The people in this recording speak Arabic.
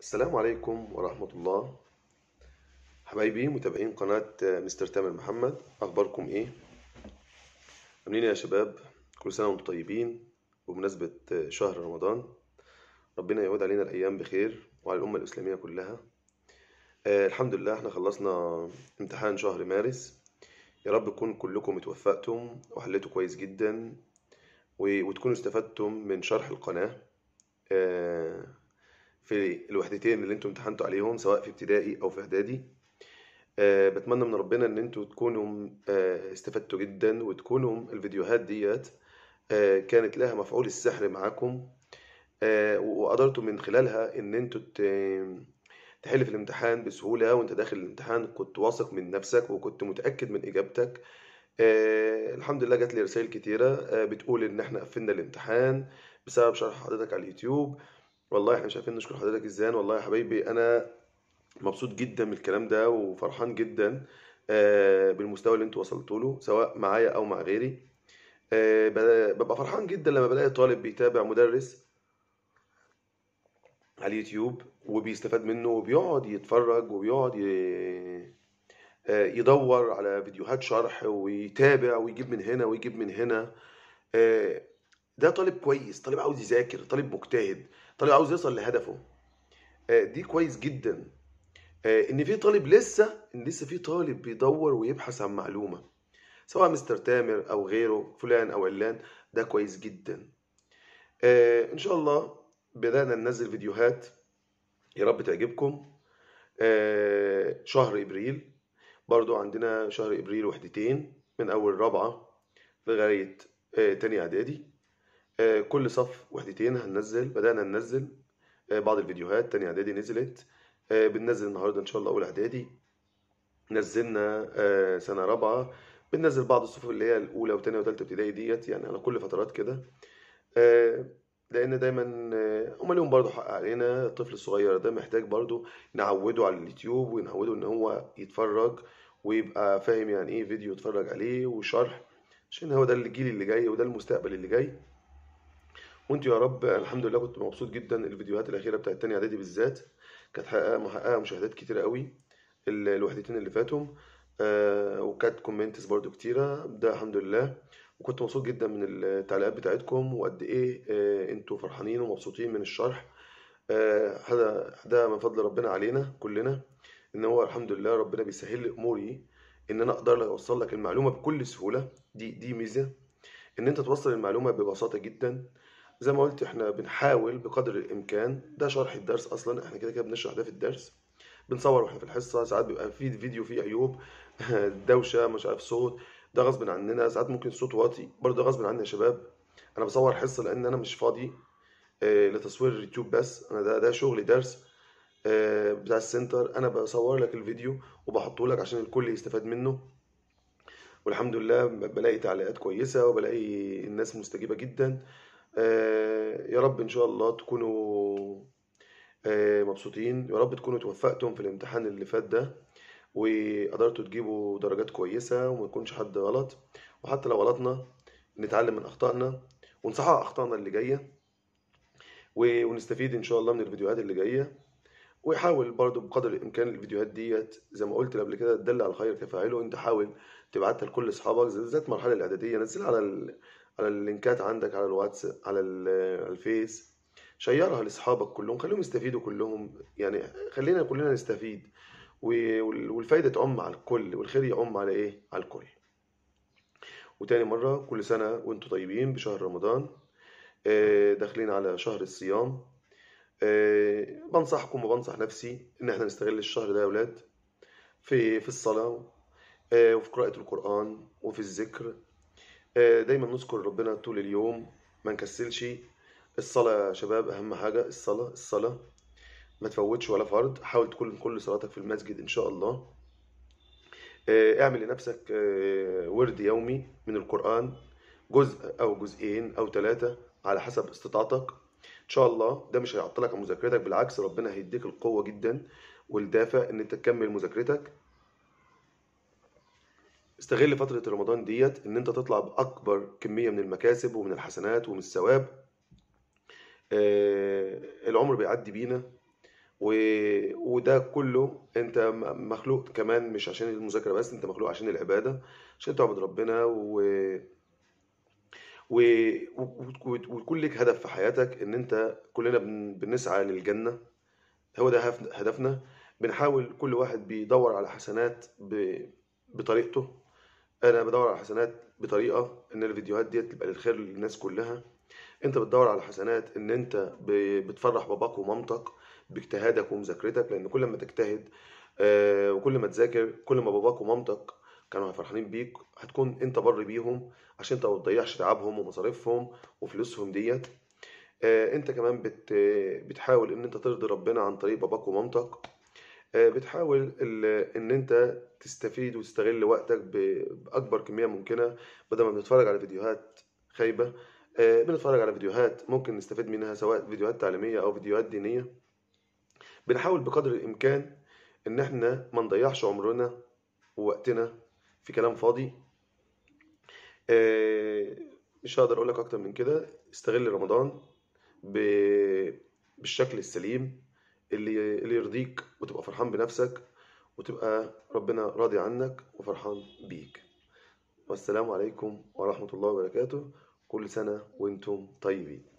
السلام عليكم ورحمة الله حبايبي متابعين قناة آه، مستر تامر محمد أخباركم إيه؟ عاملين يا شباب كل سنة وانتم طيبين بمناسبة آه، شهر رمضان ربنا يعود علينا الأيام بخير وعلى الأمة الإسلامية كلها آه، الحمد لله احنا خلصنا امتحان شهر مارس يا رب تكون كلكم اتوفقتم وحليتوا كويس جدا وتكونوا استفدتم من شرح القناة في الوحدتين اللي انتوا امتحنتوا عليهم سواء في ابتدائي او في اعدادي أه بتمنى من ربنا ان انتوا تكونوا أه استفدتوا جدا وتكونوا الفيديوهات ديت أه كانت لها مفعول السحر معاكم آه، وقدرتوا من خلالها ان انتوا تحل في الامتحان بسهولة وانت داخل الامتحان كنت واثق من نفسك وكنت متأكد من اجابتك آه الحمد لله جات لي رسائل كتيرة آه بتقول ان احنا قفلنا الامتحان بسبب شرح حضرتك على اليوتيوب والله احنا مش عارفين نشكر حضرتك ازاي والله يا حبايبي انا مبسوط جدا من الكلام ده وفرحان جدا آه، بالمستوى اللي انتوا وصلتوا له سواء معايا او مع غيري آه، ببقى فرحان جدا لما بلاقي طالب بيتابع مدرس على اليوتيوب وبيستفاد منه وبيقعد يتفرج وبيقعد آه، يدور على فيديوهات شرح ويتابع ويجيب من هنا ويجيب من هنا ده طالب كويس طالب عاوز يذاكر طالب مجتهد طالب عاوز يوصل لهدفه آه، دي كويس جدا آه، ان في طالب لسه ان لسه في طالب بيدور ويبحث عن معلومه سواء مستر تامر او غيره فلان او علان ده كويس جدا آه، ان شاء الله بدانا ننزل فيديوهات يا رب تعجبكم شهر ابريل برضو عندنا شهر ابريل وحدتين من اول رابعه لغايه تاني اعدادي آه، كل صف وحدتين هننزل بدأنا ننزل آه، بعض الفيديوهات تاني اعدادي نزلت آه، بننزل النهارده ان شاء الله اول اعدادي نزلنا سنه رابعه بننزل بعض الصفوف اللي هي الاولى وتانية وتالتة ابتدائي ديت يعني على كل فترات كده لان دايما هما ليهم برضه حق علينا الطفل الصغير ده محتاج برضه نعوده على اليوتيوب ونعوده ان هو يتفرج ويبقى فاهم يعني ايه فيديو يتفرج عليه وشرح عشان هو ده الجيل اللي جاي وده المستقبل اللي جاي وانت يا رب الحمد لله كنت مبسوط جدا الفيديوهات الاخيره بتاعت تاني اعدادي بالذات كانت حققه محققه مشاهدات كتيره قوي الوحدتين اللي فاتوا آه وكانت كومنتس برضو كتيره ده الحمد لله وكنت مبسوط جدا من التعليقات بتاعتكم وقد ايه آه انتوا فرحانين ومبسوطين من الشرح آه، هذا آه ده من فضل ربنا علينا كلنا ان هو الحمد لله ربنا بيسهل لي اموري ان انا اقدر اوصل لك المعلومه بكل سهوله دي دي ميزه ان انت توصل المعلومه ببساطه جدا زي ما قلت احنا بنحاول بقدر الامكان ده شرح الدرس اصلا احنا كده كده بنشرح ده في الدرس بنصور واحنا في الحصه ساعات بيبقى في فيديو فيه عيوب دوشه مش عارف صوت ده غصب عننا ساعات ممكن الصوت واطي برضه غصب عننا يا شباب انا بصور حصه لان انا مش فاضي آه، لتصوير اليوتيوب بس انا ده ده شغل درس آه، بتاع السنتر انا بصور لك الفيديو وبحطه لك عشان الكل يستفاد منه والحمد لله بلاقي تعليقات كويسه وبلاقي الناس مستجيبه جدا آه، يا رب إن شاء الله تكونوا آه، مبسوطين يا رب تكونوا توفقتم في الامتحان اللي فات ده وقدرتوا تجيبوا درجات كويسة وما يكونش حد غلط وحتى لو غلطنا نتعلم من أخطائنا ونصحح أخطائنا اللي جاية ونستفيد إن شاء الله من الفيديوهات اللي جاية وحاول برضو بقدر الإمكان الفيديوهات ديت زي ما قلت قبل كده تدل على الخير كفاعله أنت حاول تبعتها لكل أصحابك ذات المرحلة الإعدادية نزلها على على اللينكات عندك على الواتس على الفيس شيرها لاصحابك كلهم خليهم يستفيدوا كلهم يعني خلينا كلنا نستفيد والفايده تعم على الكل والخير يعم على ايه على الكل وتاني مره كل سنه وانتم طيبين بشهر رمضان آه، داخلين على شهر الصيام آه، بنصحكم وبنصح نفسي ان احنا نستغل الشهر ده يا اولاد في في الصلاه آه، وفي قراءه القران وفي الذكر آه، دايما نذكر ربنا طول اليوم ما نكسلش الصلاة يا شباب أهم حاجة الصلاة الصلاة ما تفوتش ولا فرض حاول تكون كل صلاتك في المسجد إن شاء الله آه، اعمل لنفسك آه، ورد يومي من القرآن جزء أو جزئين أو ثلاثة على حسب استطاعتك إن شاء الله ده مش هيعطلك عن مذاكرتك بالعكس ربنا هيديك القوة جدا والدافع إن أنت تكمل مذاكرتك استغل فترة رمضان ديت إن أنت تطلع بأكبر كمية من المكاسب ومن الحسنات ومن الثواب آه، العمر بيعدي بينا و... وده كله أنت مخلوق كمان مش عشان المذاكرة بس أنت مخلوق عشان العبادة عشان تعبد ربنا و... و... ويكون لك هدف في حياتك إن أنت كلنا بن... بنسعى للجنة هو ده هدفنا بنحاول كل واحد بيدور على حسنات ب... بطريقته انا بدور على حسنات بطريقه ان الفيديوهات ديت تبقى للخير للناس كلها انت بتدور على حسنات ان انت بتفرح باباك ومامتك باجتهادك ومذاكرتك لان كل ما تجتهد آه، وكل ما تذاكر كل ما باباك ومامتك كانوا فرحانين بيك هتكون انت بر بيهم عشان انت ما تضيعش تعبهم ومصاريفهم وفلوسهم ديت آه، انت كمان بتحاول ان انت ترضي ربنا عن طريق باباك ومامتك آه، بتحاول ان انت تستفيد وتستغل وقتك باكبر كميه ممكنه بدل ما بنتفرج على فيديوهات خايبه آه، بنتفرج على فيديوهات ممكن نستفيد منها سواء فيديوهات تعليميه او فيديوهات دينيه بنحاول بقدر الامكان ان احنا ما نضيعش عمرنا ووقتنا في كلام فاضي آه، مش هقدر اقول لك اكتر من كده استغل رمضان بالشكل السليم اللي اللي يرضيك وتبقى فرحان بنفسك وتبقى ربنا راضي عنك وفرحان بيك والسلام عليكم ورحمة الله وبركاته كل سنة وانتم طيبين